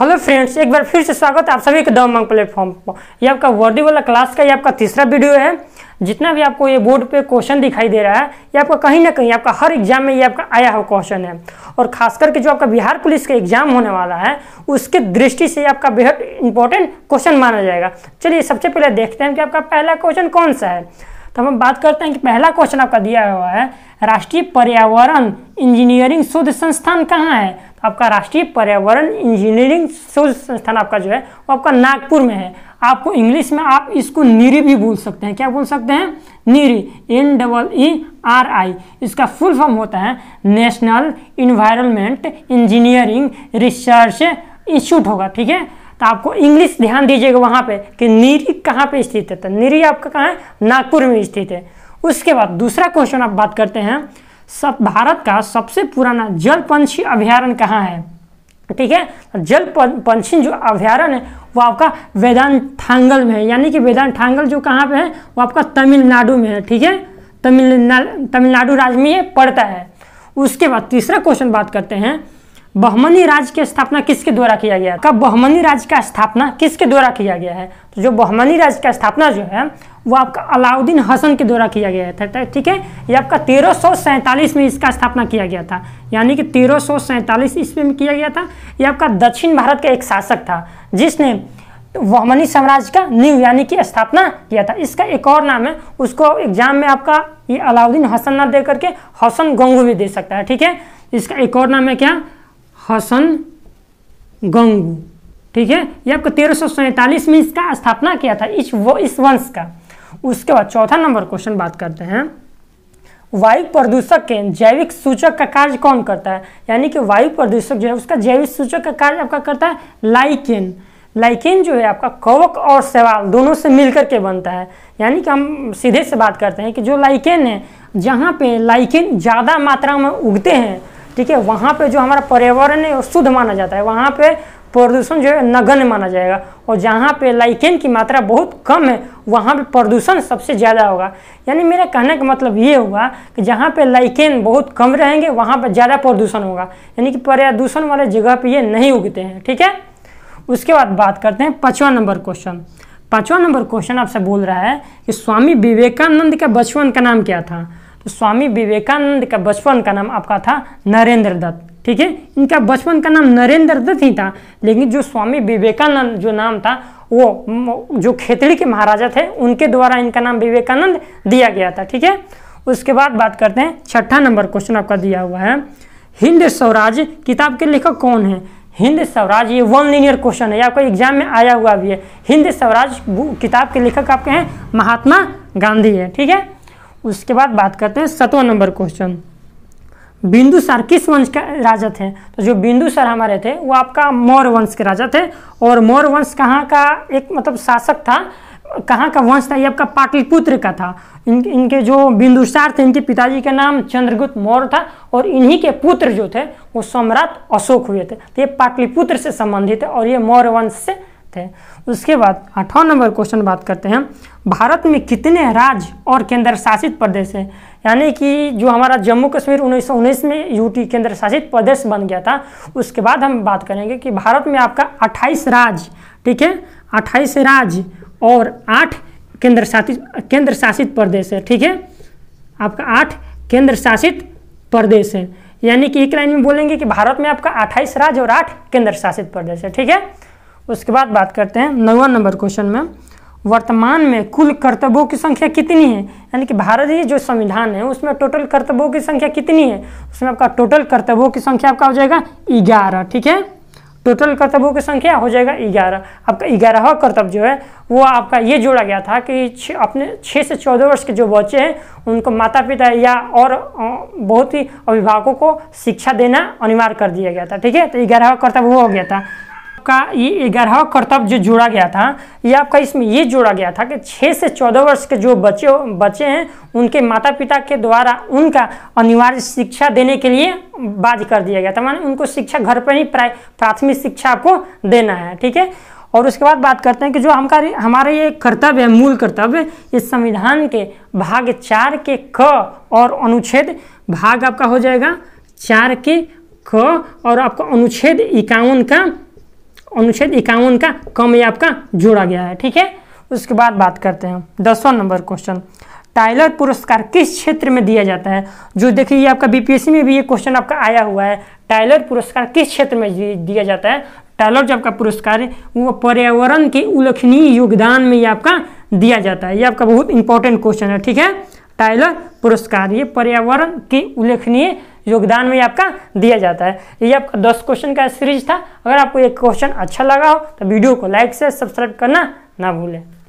hello friends एक बार फिर से स्वागत है आप सभी के मंग प्लेटफॉर्म पर यह आपका वर्दी वाला क्लास का ये आपका तीसरा वीडियो है जितना भी आपको ये बोर्ड पे क्वेश्चन दिखाई दे रहा है ये आपका कहीं ना कहीं आपका हर एग्जाम में ये आपका आया हुआ क्वेश्चन है और खास करके जो आपका बिहार पुलिस का एग्जाम होने वाला है उसके दृष्टि से आपका बेहद इंपॉर्टेंट क्वेश्चन माना जाएगा चलिए सबसे पहले देखते हैं कि आपका पहला क्वेश्चन कौन सा है तो हम बात करते हैं कि पहला क्वेश्चन आपका दिया हुआ है राष्ट्रीय पर्यावरण इंजीनियरिंग शोध संस्थान कहाँ है तो आपका राष्ट्रीय पर्यावरण इंजीनियरिंग शोध संस्थान आपका जो है वो आपका नागपुर में है आपको इंग्लिश में आप इसको नीरी भी बोल सकते हैं क्या बोल सकते हैं NEERI N double E R I इसका फुल फॉर्म होता है national environment engineering research institute होगा ठीक है तो आपको इंग्लिश ध्यान दीजिएगा वहाँ पे कि नीरी कहाँ पे स्थित है तो निरी आपका कहाँ है नागपुर में स्थित है उसके बाद दूसरा क्वेश्चन आप बात करते हैं सब भारत का सबसे पुराना जल पंछी अभ्यारण्य कहाँ है ठीक है तो जल पंछी जो अभ्यारण्य है वो आपका वेदांथांगल में है यानी कि वेदांथांगल जो कहाँ पे है वो आपका तमिलनाडु में है ठीक है तमिलनाडु तमिलनाडु राज्य में ये पड़ता है उसके बाद तीसरा क्वेश्चन बात करते हैं बहमनी राज्य की स्थापना किसके द्वारा किया गया कब बहमनी राज्य का स्थापना किसके द्वारा किया गया है तो जो बहमनी राज्य का स्थापना जो है वो आपका अलाउद्दीन हसन के द्वारा किया गया था ठीक है ये आपका तेरह में इसका स्थापना किया गया था यानी कि तेरह सौ ईस्वी में किया गया था यह आपका दक्षिण भारत का एक शासक था जिसने वहमनी साम्राज्य का नींव यानी कि स्थापना किया था इसका एक और नाम है उसको एग्जाम में आपका ये अलाउद्दीन हसन ना दे करके हसन गंगू भी दे सकता है ठीक है इसका एक और नाम है क्या हसन गंगू ठीक है ये आपको तेरह में इसका स्थापना किया था इस वो इस वंश का उसके बाद चौथा नंबर क्वेश्चन बात करते हैं वायु प्रदूषक के जैविक सूचक का कार्य कौन करता है यानी कि वायु प्रदूषक जो है उसका जैविक सूचक का कार्य आपका करता है लाइकेन लाइकेन जो है आपका कवक और सवाल दोनों से मिलकर के बनता है यानी कि हम सीधे से बात करते हैं कि जो लाइकेन है जहाँ पे लाइकेन ज़्यादा मात्रा में उगते हैं ठीक है वहाँ पे जो हमारा पर्यावरण है शुद्ध माना जाता है वहाँ पे प्रदूषण जो है नगण्य माना जाएगा और जहाँ पे लाइकेन की मात्रा बहुत कम है वहाँ पे प्रदूषण सबसे ज़्यादा होगा यानी मेरा कहने का मतलब ये होगा कि जहाँ पे लाइकेन बहुत कम रहेंगे वहाँ पर ज़्यादा प्रदूषण होगा यानी कि प्रदूषण वाले जगह पे ये नहीं उगते हैं ठीक है उसके बाद बात करते हैं पाँचवा नंबर क्वेश्चन पाँचवा नंबर क्वेश्चन आपसे बोल रहा है कि स्वामी विवेकानंद का बचपन का नाम क्या था तो स्वामी विवेकानंद का बचपन का नाम आपका था नरेंद्र दत्त ठीक है इनका बचपन का नाम नरेंद्र दत्त ही था लेकिन जो स्वामी विवेकानंद जो नाम था वो जो खेतड़ी के महाराजा थे उनके द्वारा इनका नाम विवेकानंद दिया गया था ठीक है उसके बाद बात करते हैं छठा नंबर क्वेश्चन आपका दिया हुआ है हिंद स्वराज किताब के लेखक कौन है हिंद स्वराज ये वन लीनियर क्वेश्चन है आपका एग्जाम में आया हुआ भी है हिंद स्वराज किताब के लेखक आपके हैं महात्मा गांधी है ठीक है उसके बाद बात करते हैं सतवा नंबर क्वेश्चन बिंदु सर किस वंश के राजा थे तो जो बिंदु सर हमारे थे वो आपका मौर्य वंश के राजा थे और मौर्य वंश कहाँ का एक मतलब शासक था कहाँ का वंश था ये आपका पाटलिपुत्र का था इन इनके जो बिंदुसार थे इनके पिताजी का नाम चंद्रगुप्त मौर्य था और इन्हीं के पुत्र जो थे वो सम्राट अशोक हुए थे तो ये पाटलिपुत्र से संबंधित है और ये मौर्य वंश से सकते हैं उसके बाद आठवां नंबर क्वेश्चन बात करते हैं भारत में कितने राज्य और केंद्र शासित प्रदेश है यानी कि जो हमारा जम्मू कश्मीर उन्नीस में यूटी केंद्र शासित प्रदेश बन गया था उसके बाद हम बात करेंगे कि भारत में आपका 28 राज्य ठीक है 28 राज्य और 8 केंद्र शासित केंद्र शासित प्रदेश है ठीक है आपका 8 केंद्र शासित प्रदेश है यानी कि एक लाइन में बोलेंगे कि भारत में आपका 28 राज्य और आठ केंद्र शासित प्रदेश है ठीक है उसके बाद बात करते हैं नौवा नंबर क्वेश्चन में वर्तमान में कुल कर्तव्यों की संख्या कितनी है यानी कि भारत ही जो संविधान है उसमें टोटल कर्तव्यों की संख्या कितनी है उसमें आपका टोटल कर्तव्यों की संख्या आपका हो जाएगा ग्यारह ठीक है टोटल कर्तव्यों की संख्या हो जाएगा ग्यारह आपका ग्यारहवा कर्तव्य जो है वो आपका ये जोड़ा गया था कि अपने छः से चौदह वर्ष के जो बच्चे हैं उनको माता पिता या और बहुत ही अभिभावकों को शिक्षा देना अनिवार्य कर दिया गया था ठीक है तो ग्यारहवा कर्तव्य वो हो गया था आपका ये ग्यारहवा कर्तव्य जो जोड़ा गया था ये आपका इसमें ये जोड़ा गया था कि छः से चौदह वर्ष के जो बच्चे बच्चे हैं उनके माता पिता के द्वारा उनका अनिवार्य शिक्षा देने के लिए बाज कर दिया गया था माने उनको शिक्षा घर पर ही प्राथमिक शिक्षा आपको देना है ठीक है और उसके बाद बात करते हैं कि जो हमका हमारा ये कर्तव्य है मूल कर्तव्य ये संविधान के भाग चार के क और अनुच्छेद भाग आपका हो जाएगा चार के क और आपका अनुच्छेद इक्यावन का अनुच्छेद इक्यावन का कम या आपका जोड़ा गया है ठीक है उसके बाद बात करते हैं दसवां नंबर क्वेश्चन टाइलर पुरस्कार किस क्षेत्र में दिया जाता है जो देखिए ये आपका बीपीएससी में भी ये क्वेश्चन आपका आया हुआ है टाइलर पुरस्कार किस क्षेत्र में दिया जाता है टाइलर जो आपका पुरस्कार है वो पर्यावरण के उल्लेखनीय योगदान में ये आपका दिया जाता है ये आपका बहुत इंपॉर्टेंट क्वेश्चन है ठीक है टाइलर पुरस्कार ये पर्यावरण के उल्लेखनीय योगदान में आपका दिया जाता है ये आपका दस क्वेश्चन का सीरीज था अगर आपको ये क्वेश्चन अच्छा लगा हो तो वीडियो को लाइक से सब्सक्राइब करना ना भूलें